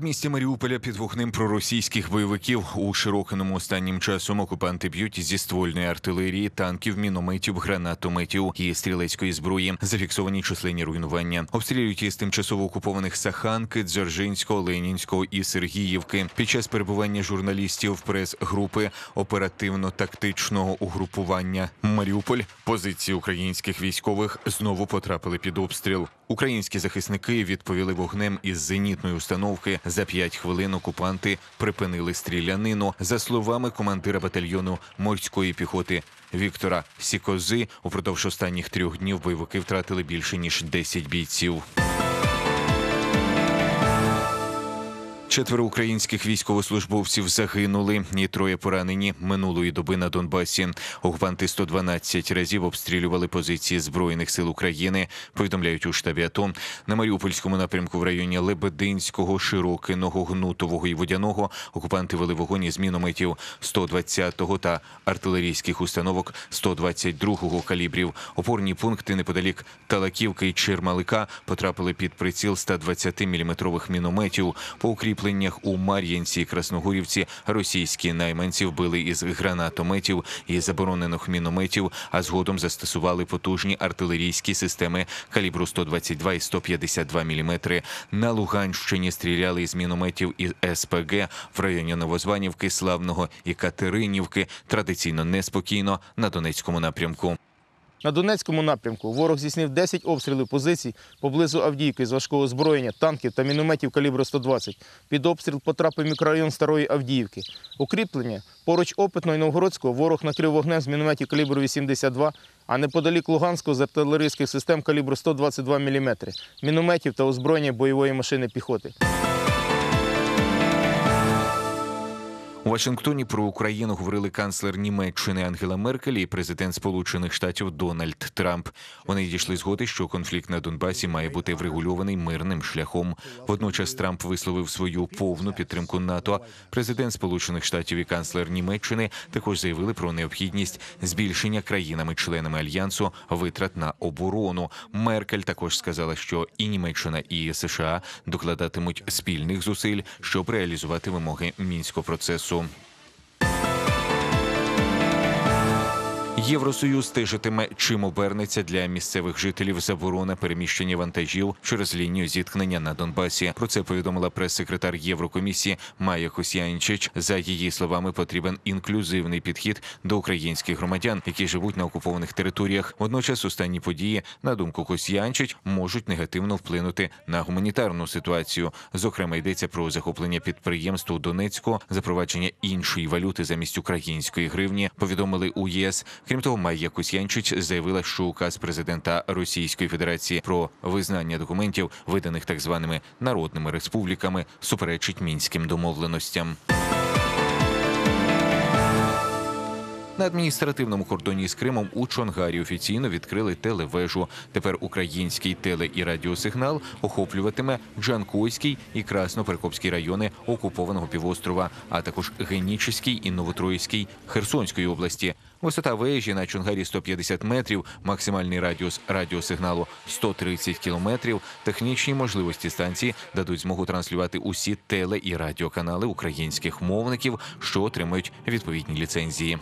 передмісті Маріуполя під вогнем проросійських бойовиків у Широкиному останнім часом окупанти б'ють зі ствольної артилерії, танків, мінометів, гранатометів і стрілецької зброї. Зафіксовані численні руйнування. Обстрілюють із тимчасово окупованих Саханки, Дзержинського, Ленінського і Сергіївки. Під час перебування журналістів прес-групи оперативно-тактичного угрупування Маріуполь позиції українських військових знову потрапили під обстріл. Українські захисники відповіли вогнем із зенітної установки. За п'ять хвилин окупанти припинили стрілянину. За словами командира батальйону морської піхоти Віктора Сікози, упродовж останніх трьох днів бойовики втратили більше ніж 10 бійців. Четверо українських військовослужбовців загинули, і троє поранені минулої доби на Донбасі. Окупанти 112 разів обстрілювали позиції збройних сил України. Повідомляють у штабі АТО на Маріупольському напрямку в районі Лебединського, Широкиного, Гнутового і Водяного. Окупанти вели вогонь із мінометів 120-го та артилерійських установок 122-го калібрів. Опорні пункти неподалік Талаківки і Чермалика потрапили під приціл 120-мм мінометів. По укріп укріпленнях у Мар'їнці Красногорівці російські найманці вбили із гранатометів і заборонених мінометів, а згодом застосували потужні артилерійські системи калібру 122 і 152 мм. На Луганщині стріляли із мінометів і СПГ в районі Новозванівки, Славного і Катеринівки. Традиційно неспокійно на Донецькому напрямку. На Донецькому напрямку ворог здійснив 10 обстрілів позицій поблизу Авдійки з важкого озброєння, танків та мінометів калібру 120. Під обстріл потрапив мікрорайон Старої Авдіївки. Укріплення поруч опитного і Новгородського ворог накрив вогнем з мінометів калібру 82, а неподалік Луганського з артилерійських систем калібру 122 мм, мінометів та озброєння бойової машини піхоти. Вашингтоні про Україну говорили канцлер Німеччини Ангела Меркель і президент Сполучених Штатів Дональд Трамп. Вони дійшли згоди, що конфлікт на Донбасі має бути врегульований мирним шляхом. Водночас Трамп висловив свою повну підтримку НАТО. Президент Сполучених Штатів і канцлер Німеччини також заявили про необхідність збільшення країнами-членами альянсу витрат на оборону. Меркель також сказала, що і Німеччина, і США докладатимуть спільних зусиль, щоб реалізувати вимоги мінського процесу. Boom. Євросоюз стежитиме, чим обернеться для місцевих жителів заборона переміщення вантажів через лінію зіткнення на Донбасі. Про це повідомила прес-секретар Єврокомісії Майя Косянчич. За її словами, потрібен інклюзивний підхід до українських громадян, які живуть на окупованих територіях. Водночас, останні події, на думку Косянчич, можуть негативно вплинути на гуманітарну ситуацію. Зокрема, йдеться про захоплення підприємств у Донецьку, запровадження іншої валюти замість української гривні. Повідомили у ЄС. Крім того, Майя Кусянчич заявила, що указ президента Російської Федерації про визнання документів, виданих так званими народними республіками, суперечить мінським домовленостям. На адміністративному кордоні з Кримом у Чонгарі офіційно відкрили телевежу. Тепер український теле і радіосигнал охоплюватиме Джанкойський і Красноперекопський райони окупованого півострова, а також Генічеський і Новотроїцький Херсонської області. Висота вежі на Чунгарі 150 метрів, максимальний радіус радіосигналу 130 кілометрів. Технічні можливості станції дадуть змогу транслювати усі теле і радіоканали українських мовників, що отримають відповідні ліцензії.